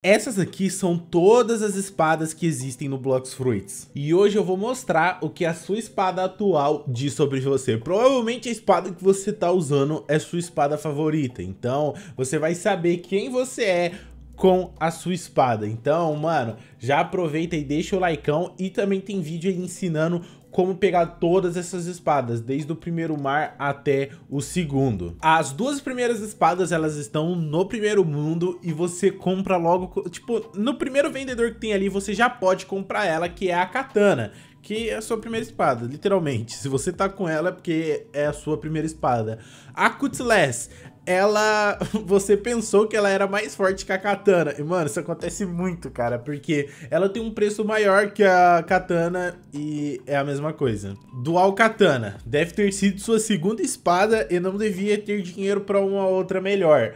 Essas aqui são todas as espadas que existem no Blox Fruits. E hoje eu vou mostrar o que a sua espada atual diz sobre você. Provavelmente a espada que você está usando é sua espada favorita. Então você vai saber quem você é, com a sua espada. Então, mano, já aproveita e deixa o likeão e também tem vídeo aí ensinando como pegar todas essas espadas, desde o primeiro mar até o segundo. As duas primeiras espadas, elas estão no primeiro mundo e você compra logo, tipo, no primeiro vendedor que tem ali, você já pode comprar ela, que é a katana, que é a sua primeira espada, literalmente. Se você tá com ela é porque é a sua primeira espada. A Cutlass ela. Você pensou que ela era mais forte que a katana. E, mano, isso acontece muito, cara, porque ela tem um preço maior que a katana e é a mesma coisa. Dual katana. Deve ter sido sua segunda espada e não devia ter dinheiro para uma outra melhor.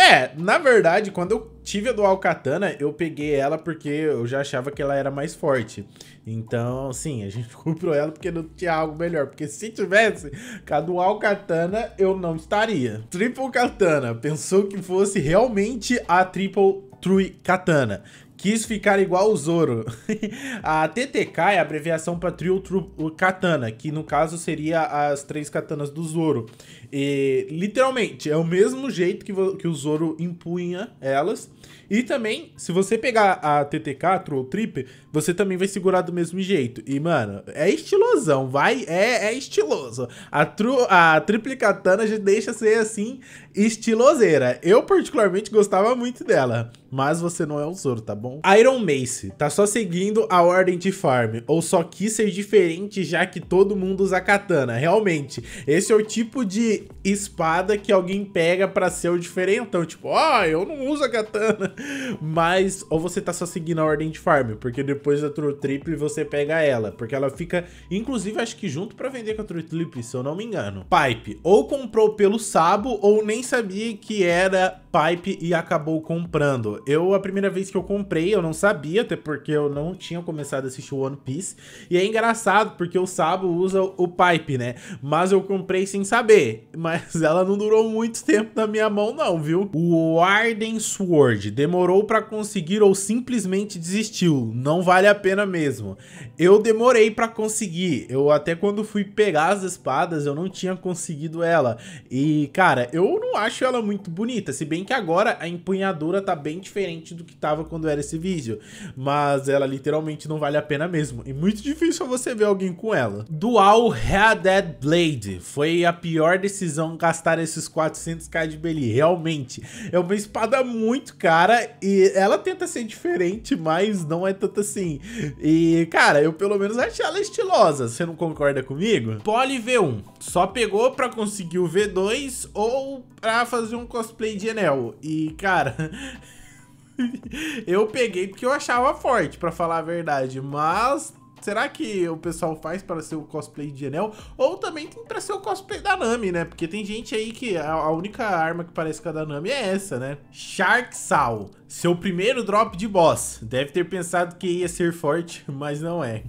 É, na verdade, quando eu tive a Dual Katana, eu peguei ela porque eu já achava que ela era mais forte. Então, sim, a gente comprou ela porque não tinha algo melhor. Porque se tivesse, com a dual katana, eu não estaria. Triple katana, pensou que fosse realmente a triple True Katana quis ficar igual o Zoro. a TTK é a abreviação para Trio Tru Katana, que no caso seria as três katanas do Zoro. E, literalmente, é o mesmo jeito que, que o Zoro empunha elas. E também, se você pegar a TTK, Troll Trip, você também vai segurar do mesmo jeito. E, mano, é estilosão, vai? É, é estiloso. A, tru, Katana já deixa ser, assim, estiloseira. Eu, particularmente, gostava muito dela. Mas você não é o Zoro, tá bom? bom. Iron Mace, tá só seguindo a ordem de farm, ou só quis ser diferente já que todo mundo usa katana. Realmente, esse é o tipo de espada que alguém pega pra ser o diferentão. Tipo, ó, oh, ah, eu não uso a katana. Mas, ou você tá só seguindo a ordem de farm, porque depois da True Triple você pega ela, porque ela fica, inclusive, acho que junto pra vender com a True Triple, se eu não me engano. Pipe, ou comprou pelo Sabo, ou nem sabia que era Pipe e acabou comprando. Eu, a primeira vez que eu comprei, eu não sabia, até porque eu não tinha começado a assistir One Piece. E é engraçado, porque o Sabo usa o Pipe, né? Mas eu comprei sem saber. Mas ela não durou muito tempo na minha mão, não, viu? O Arden Sword demorou para conseguir ou simplesmente desistiu. Não vale a pena mesmo. Eu demorei para conseguir. Eu até quando fui pegar as espadas, eu não tinha conseguido ela. E, cara, eu não acho ela muito bonita, se bem bem que agora a empunhadura tá bem diferente do que tava quando era esse vídeo. Mas ela literalmente não vale a pena mesmo. E muito difícil você ver alguém com ela. Dual Head Dead Blade. Foi a pior decisão gastar esses 400k de Beli. Realmente. É uma espada muito cara e ela tenta ser diferente, mas não é tanto assim. E, cara, eu pelo menos achei ela estilosa. Você não concorda comigo? Poli V1. Só pegou pra conseguir o V2 ou pra fazer um cosplay de Enel. Shell. E, cara. eu peguei porque eu achava forte, para falar a verdade. Mas Será que o pessoal faz para ser o cosplay de Enel? Ou também tem para ser o cosplay da Nami, né? Porque tem gente aí que a, única arma que parece com a da Nami é essa, né? Shark Sal, seu primeiro drop de boss. Deve ter pensado que ia ser forte, mas não é.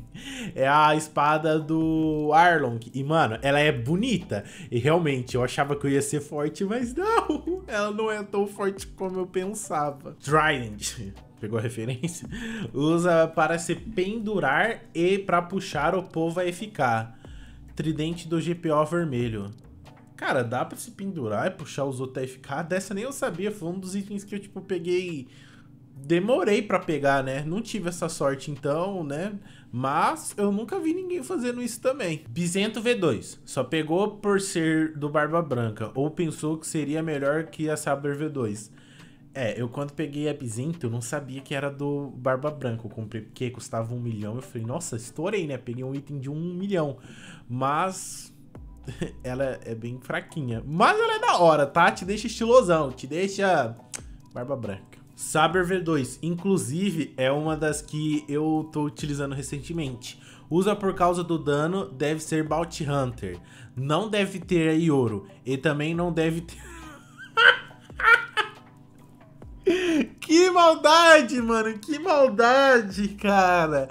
É a espada do Arlong. E, mano, ela é bonita. E realmente, eu achava que eu ia ser forte, mas não. Ela não é tão forte como eu pensava. Trident pegou a referência? Usa para se pendurar e para puxar o povo a ficar. Tridente do GPO vermelho. Cara, dá pra se pendurar e puxar os outros a ficar? Dessa nem eu sabia, foi um dos itens que eu, tipo, peguei... Demorei para pegar, né? Não tive essa sorte, então, né? Mas eu nunca vi ninguém fazendo isso também. Bizento V2. Só pegou por ser do Barba Branca. Ou pensou que seria melhor que a Saber V2. É, eu quando peguei Absinto, não sabia que era do Barba Branca. Eu comprei porque custava um milhão. Eu falei, nossa, estourei, né? Peguei um item de um milhão. Mas ela é bem fraquinha. Mas ela é da hora, tá? Te deixa estilosão, te deixa Barba Branca. Saber V2, inclusive, é uma das que eu tô utilizando recentemente. Usa por causa do dano, deve ser Bounty Hunter. Não deve ter ouro. E também não deve ter... Que maldade, mano. Que maldade, cara.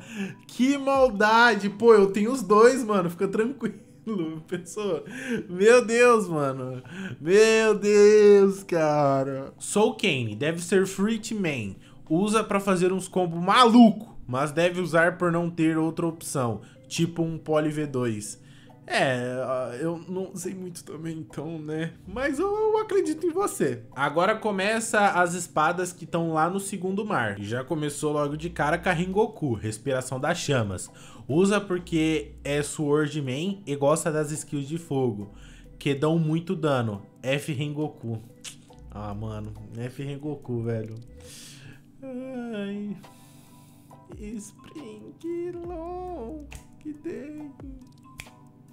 Que maldade. Pô, eu tenho os dois, mano. Fica tranquilo, pessoa. Meu Deus, mano. Meu Deus, cara. Soul Kane deve ser Free Man. Usa pra fazer uns combos maluco, mas deve usar por não ter outra opção. Tipo um Poly V2. É, eu não sei muito também, então, né? Mas eu, eu acredito em você. Agora começa as espadas que estão lá no segundo mar. E já começou logo de cara com a Rengoku, respiração das chamas. Usa porque é Swordman e gosta das skills de fogo, que dão muito dano. F Rengoku. Ah, mano, F Rengoku, velho. Ai. Spring long que tem.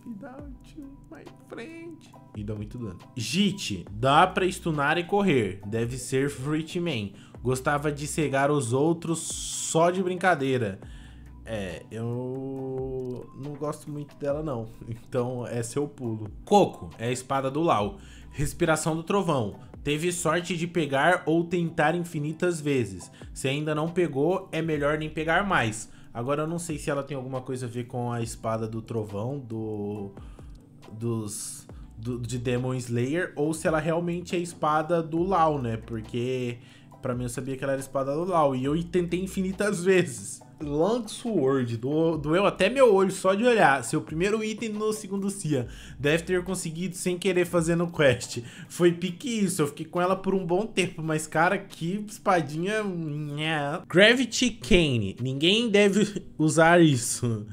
Without you, mais frente E dá muito dano. JIT, dá pra stunar e correr. Deve ser Fruit Man. Gostava de cegar os outros só de brincadeira. É, eu não gosto muito dela não. Então é seu pulo. Coco é a espada do Lau. Respiração do trovão. Teve sorte de pegar ou tentar infinitas vezes. Se ainda não pegou, é melhor nem pegar mais. Agora eu não sei se ela tem alguma coisa a ver com a espada do trovão do dos do, de Demon Slayer ou se ela realmente é a espada do Lau, né? Porque Pra mim, eu sabia que ela era espada do Lau. E eu tentei infinitas vezes. Longsword, do, doeu até meu olho só de olhar. Seu primeiro item no segundo Cia. Deve ter conseguido sem querer fazer no quest. Foi pique isso, eu fiquei com ela por um bom tempo, mas cara, que espadinha. Gravity Cane. Ninguém deve usar isso.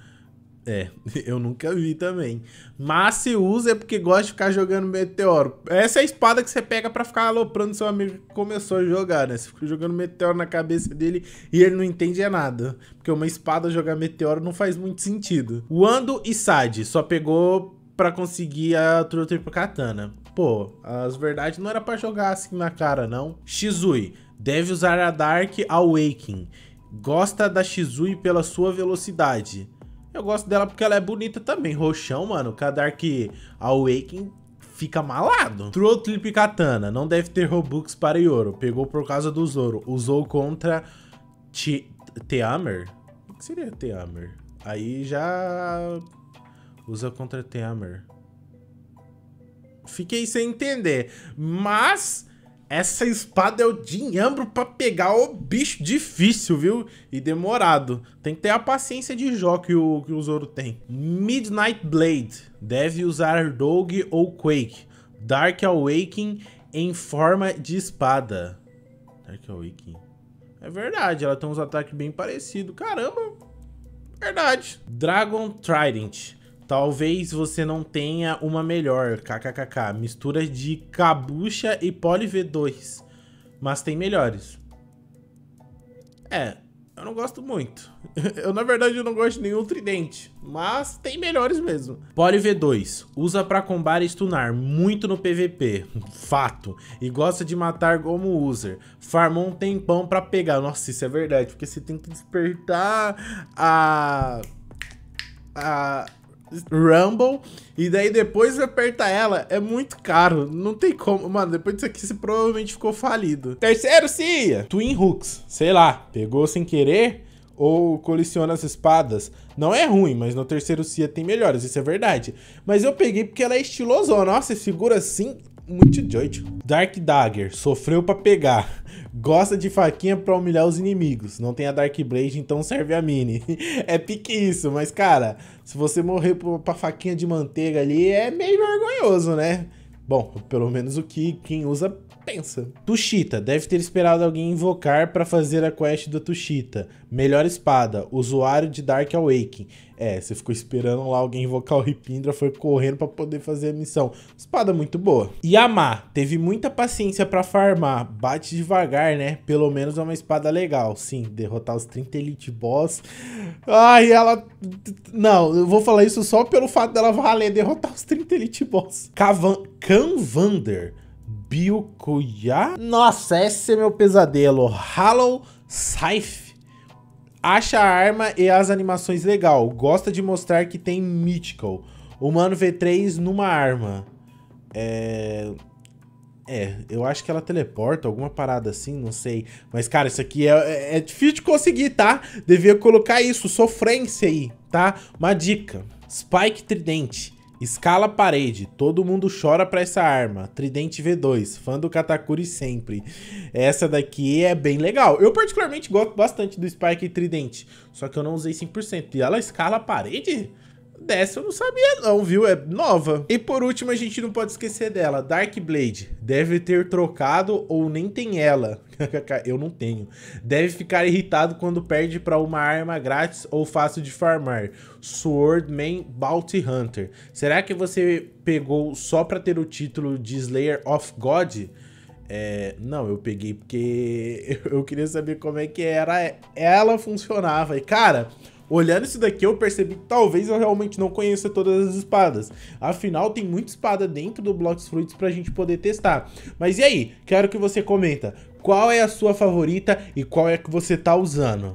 É, eu nunca vi também. Mas se usa é porque gosta de ficar jogando meteoro. Essa é a espada que você pega para ficar aloprando seu amigo que começou a jogar, né? Você fica jogando meteoro na cabeça dele e ele não entende é nada. Porque uma espada jogar meteoro não faz muito sentido. Wando e Sad só pegou para conseguir a True Triple Katana. Pô, as verdades não era para jogar assim na cara, não. Shizui deve usar a Dark Awakening. Gosta da Shizui pela sua velocidade eu gosto dela porque ela é bonita também. Roxão, mano. Cadark Awakening fica malado. Throatlip Katana. Não deve ter Robux para Yoro. Pegou por causa do Zoro. Usou contra Teamer. O que seria Teamer? Aí já... Usa contra Teamer. Fiquei sem entender. Mas... Essa espada é o dinheiro pra pegar o bicho difícil, viu? E demorado. Tem que ter a paciência de Jó que o, que o Zoro tem. Midnight Blade. Deve usar Dog ou Quake. Dark Awakening em forma de espada. Dark Awakening. É verdade, ela tem uns ataques bem parecidos. Caramba! Verdade. Dragon Trident. Talvez você não tenha uma melhor, kkkk. Mistura de cabucha e poli V2. Mas tem melhores. É, eu não gosto muito. eu, na verdade, eu não gosto de nenhum tridente. Mas tem melhores mesmo. Poli V2. Usa pra combar e stunar. Muito no PVP. Fato. E gosta de matar como user. Farmou um tempão pra pegar. Nossa, isso é verdade. Porque você tem que despertar a... A, Rumble, e daí depois aperta ela é muito caro. Não tem como. Mano, depois disso aqui você provavelmente ficou falido. Terceiro, Cia. Twin Hooks. Sei lá, pegou sem querer ou coleciona as espadas. Não é ruim, mas no terceiro Cia tem melhores, isso é verdade. Mas eu peguei porque ela é estilosona. Nossa, figura assim, muito doido. Dark Dagger, sofreu para pegar. Gosta de faquinha para humilhar os inimigos. Não tem a Dark Blade, então serve a mini. é pique isso, mas cara, se você morrer pra faquinha de manteiga ali, é meio vergonhoso, né? Bom, pelo menos o que quem usa pensa. Tushita deve ter esperado alguém invocar para fazer a quest da Tushita. Melhor espada, usuário de Dark Awakening. É, você ficou esperando lá alguém invocar o Ripindra, foi correndo para poder fazer a missão. Espada muito boa. Yamaha, teve muita paciência para farmar. Bate devagar, né? Pelo menos é uma espada legal. Sim, derrotar os 30 Elite Boss. Ai, ela... Não, eu vou falar isso só pelo fato dela valer derrotar os 30 Elite Boss. Cavan... Canvander. Biokuya? Nossa, esse é meu pesadelo. Hollow Scythe. Acha a arma e as animações legal. Gosta de mostrar que tem Mythical. Humano V3 numa arma. É... É, eu acho que ela teleporta, alguma parada assim, não sei. Mas, cara, isso aqui é, é, é difícil de conseguir, tá? Devia colocar isso, sofrência aí, tá? Uma dica. Spike Tridente. Escala parede, todo mundo chora pra essa arma. Tridente V2, fã do Katakuri sempre. Essa daqui é bem legal. Eu particularmente gosto bastante do Spike Tridente, só que eu não usei 100%. E ela escala parede? Dessa eu não sabia não, viu? É nova. E por último, a gente não pode esquecer dela. Dark Blade. Deve ter trocado ou nem tem ela. eu não tenho. Deve ficar irritado quando perde para uma arma grátis ou fácil de farmar. Swordman Bounty Hunter. Será que você pegou só para ter o título de Slayer of God? É, não, eu peguei porque eu queria saber como é que era ela funcionava. E cara, Olhando isso daqui, eu percebi que talvez eu realmente não conheça todas as espadas. Afinal, tem muita espada dentro do Blocks Fruits pra gente poder testar. Mas e aí? Quero que você comenta qual é a sua favorita e qual é que você tá usando.